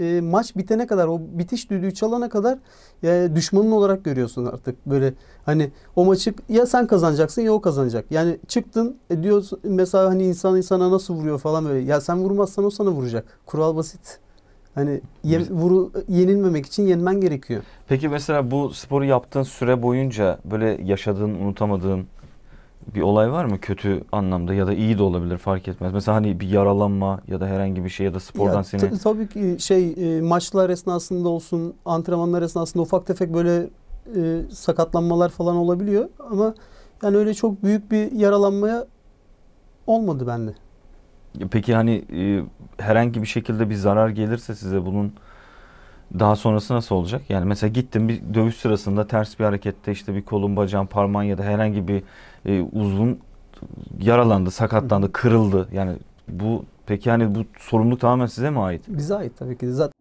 e, maç bitene kadar o bitiş düdüğü çalana kadar e, düşmanın olarak görüyorsun artık böyle hani o maçı ya sen kazanacaksın ya o kazanacak. Yani çıktın e, diyorsun mesela hani insan insana nasıl vuruyor falan böyle ya sen vurmazsan o sana vuracak. Kural basit. Hani ye, vuru, yenilmemek için yenmen gerekiyor. Peki mesela bu sporu yaptığın süre boyunca böyle yaşadığın, unutamadığın bir olay var mı kötü anlamda ya da iyi de olabilir fark etmez. Mesela hani bir yaralanma ya da herhangi bir şey ya da spordan ya, seni... Tabii ki e, şey e, maçlar esnasında olsun antrenmanlar esnasında ufak tefek böyle e, sakatlanmalar falan olabiliyor ama yani öyle çok büyük bir yaralanmaya olmadı bende. Peki hani e, herhangi bir şekilde bir zarar gelirse size bunun daha sonrası nasıl olacak? Yani mesela gittim bir dövüş sırasında ters bir harekette işte bir kolun bacağın parmağın ya da herhangi bir e, uzvun yaralandı, sakatlandı, kırıldı. Yani bu peki yani bu sorumluluk tamamen size mi ait? Bize ait tabii ki. Zaten